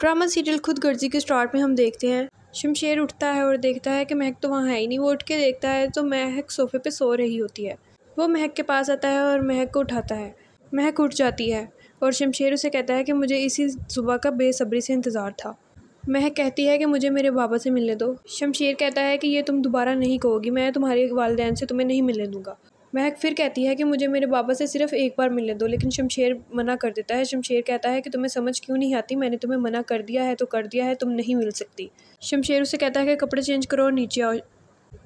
drama serial खुद गर्जी के start में हम देखते हैं शमशेर उठता है और देखता है कि महक तो वहाँ है ही नहीं वो उठ के देखता है तो महक सोफे पे सो रही होती है वो महक के पास आता है और महक को उठाता है महक उठ जाती है और शमशेर उसे कहता है कि मुझे इसी सुबह का बेसब्री से इंतज़ार था महक कहती है कि मुझे मेरे बाबा से मिलने दो शमशेर कहता है कि ये तुम दोबारा नहीं कहोगी मैं तुम्हारे वालदेन से तुम्हें नहीं मिलने दूँगा महक फिर कहती है कि मुझे मेरे बाबा से सिर्फ एक बार मिलने दो लेकिन शमशेर मना कर देता है शमशेर कहता है कि तुम्हें समझ क्यों नहीं आती मैंने तुम्हें मना कर दिया है तो कर दिया है तुम नहीं मिल सकती शमशेर उसे कहता है कि कपड़े चेंज करो और नीचे आओ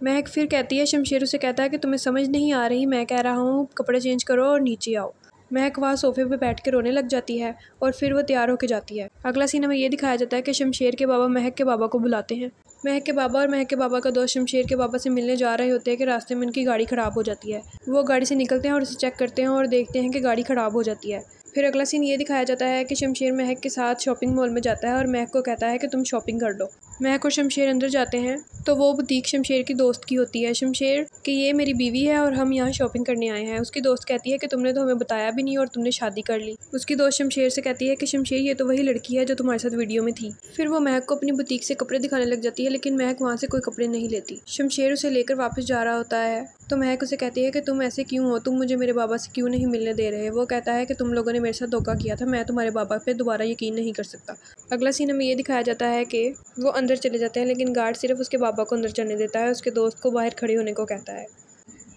महक फिर कहती है शमशेर उसे कहता है कि तुम्हें समझ नहीं आ रही मैं कह रहा हूँ कपड़े चेंज करो और नीचे आओ महक वहाँ सोफे पर बैठ के रोने लग जाती है और फिर वो तैयार होकर जाती है अगला सीन हमें ये दिखाया जाता है कि शमशेर के बाबा महक के बाबा को बुलाते हैं महक के बाबा और महक के बाबा का दोस्त शमशेर के बाबा से मिलने जा रहे होते हैं कि रास्ते में उनकी गाड़ी ख़राब हो जाती है वो गाड़ी से निकलते हैं और उसे चेक करते हैं और देखते हैं कि गाड़ी ख़राब हो जाती है फिर अगला सीन ये दिखाया जाता है कि शमशेर महक के साथ शॉपिंग मॉल में जाता है और महक को कहता है कि तुम शॉपिंग कर लो महक और शमशेर अंदर जाते हैं तो वो बुटीक शमशेर की दोस्त की होती है शमशेर कि ये मेरी बीवी है और हम यहाँ शॉपिंग करने आए हैं उसकी दोस्त कहती है कि तुमने तो हमें बताया भी नहीं और तुमने शादी कर ली उसकी दोस्त शमशेर से कहती है कि शमशेर ये तो वही लड़की है जो तुम्हारे साथ वीडियो में थी फिर वो महक को अपनी बुतीक से कपड़े दिखाने लग जाती है लेकिन महक वहाँ से कोई कपड़े नहीं लेती शमशेर उसे लेकर वापस जा रहा होता है तो महक उसे कहती है कि तुम ऐसे क्यों हो तुम मुझे मेरे बाबा से क्यों नहीं मिलने दे रहे वो कहता है कि तुम लोगों ने मेरे साथ धोखा किया था मैं तुम्हारे बाबा पर दोबारा यकीन नहीं कर सकता अगला सीन हमें यह दिखाया जाता है कि वो अंदर चले जाते हैं लेकिन गार्ड सिर्फ उसके बाबा को अंदर चलने देता है उसके दोस्त को बाहर खड़े होने को कहता है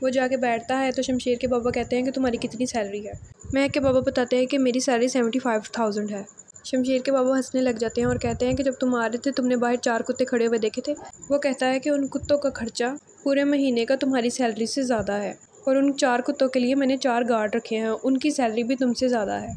वो जाके बैठता है तो शमशेर के बाबा कहते हैं कि तुम्हारी कितनी सैलरी है महक के बाबा बताते हैं कि मेरी सैलरी सेवेंटी फाइव थाउजेंड है शमशेर के बाबा हंसने लग जाते हैं और कहते हैं कि जब तुम आ रहे थे तुमने बाहर चार कुत्ते खड़े हुए देखे थे वो कहता है कि उन कुत्तों का खर्चा पूरे महीने का तुम्हारी सैलरी से ज़्यादा है और उन चार कुत्तों के लिए मैंने चार गार्ड रखे हैं उनकी सैलरी भी तुमसे ज़्यादा है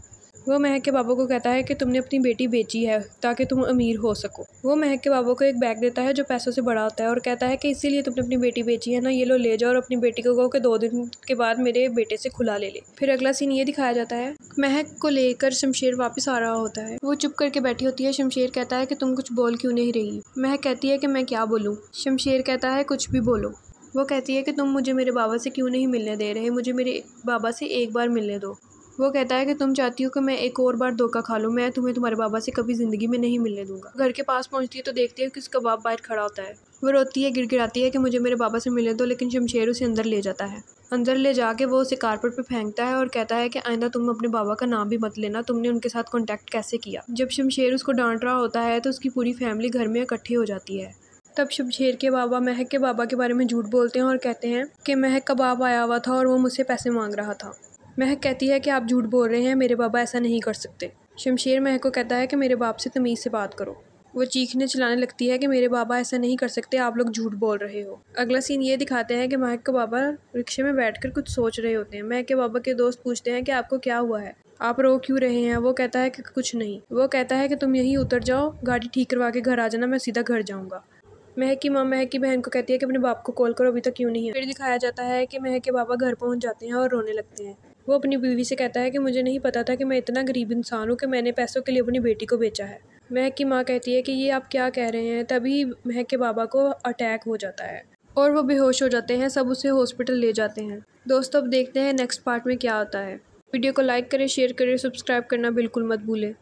वो महक के बाबू को कहता है कि तुमने अपनी बेटी बेची है ताकि तुम अमीर हो सको वो महक के बाबू को एक बैग देता है जो पैसों से बड़ा होता है और कहता है कि इसीलिए तुमने अपनी बेटी बेची है ना ये लो ले जाओ और अपनी बेटी को कहो कि दो दिन के बाद मेरे बेटे से खुला ले ले फिर अगला सीन ये दिखाया जाता है महक को लेकर शमशेर वापस आ रहा होता है वो चुप करके बैठी होती है शमशेर कहता है कि तुम कुछ बोल क्यों नहीं रही महक कहती है कि मैं क्या बोलूँ शमशेर कहता है कुछ भी बोलो वो कहती है कि तुम मुझे मेरे बाबा से क्यों नहीं मिलने दे रहे मुझे मेरे बाबा से एक बार मिलने दो वो कहता है कि तुम चाहती हो कि मैं एक और बार धोखा खा लूँ मैं तुम्हें तुम्हारे बाबा से कभी ज़िंदगी में नहीं मिलने दूंगा घर के पास पहुँचती है तो देखती है कि उसका बाप बाहर खड़ा होता है वो रोती है गिड़गिड़ाती है कि मुझे मेरे बाबा से मिले दो लेकिन शमशेर उसे अंदर ले जाता है अंदर ले जाके वो उसे कारपेट पे फेंकता है और कहता है कि आइंदा तुम अपने बाबा का नाम भी मत लेना तुमने उनके साथ कांटेक्ट कैसे किया जब शमशेर उसको डांट रहा होता है तो उसकी पूरी फैमिली घर में इकट्ठी हो जाती है तब शमशेर के बाबा महक के बाबा के बारे में झूठ बोलते हैं और कहते हैं कि महक का बाप आया हुआ था और वो मुझसे पैसे मांग रहा था महक कहती है कि आप झूठ बोल रहे हैं मेरे बाबा ऐसा नहीं कर सकते शमशेर महक को कहता है कि मेरे बाप से तमीज़ से बात करो वो चीखने चलाने लगती है कि मेरे बाबा ऐसा नहीं कर सकते आप लोग झूठ बोल रहे हो अगला सीन ये दिखाते हैं कि महक के बाबा रिक्शे में बैठकर कुछ सोच रहे होते हैं महक के बाबा के दोस्त पूछते हैं कि आपको क्या हुआ है आप रो क्यों रहे हैं वो कहता है कि कुछ नहीं वो कहता है कि तुम यहीं उतर जाओ गाड़ी ठीक करवा के घर आ जाना मैं सीधा घर जाऊँगा महक की माँ महक की बहन को कहती है कि अपने बाप को कॉल करो अभी तक तो क्यों नहीं है फिर दिखाया जाता है कि महक के बाबा घर पहुँच जाते हैं और रोने लगते हैं वो अपनी बीवी से कहता है कि मुझे नहीं पता था कि मैं इतना गरीब इंसान हूँ कि मैंने पैसों के लिए अपनी बेटी को बेचा है महक की माँ कहती है कि ये आप क्या कह रहे हैं तभी महक के बाबा को अटैक हो जाता है और वो बेहोश हो जाते हैं सब उसे हॉस्पिटल ले जाते हैं दोस्तों अब देखते हैं नेक्स्ट पार्ट में क्या होता है वीडियो को लाइक करें शेयर करें सब्सक्राइब करना बिल्कुल मत भूलें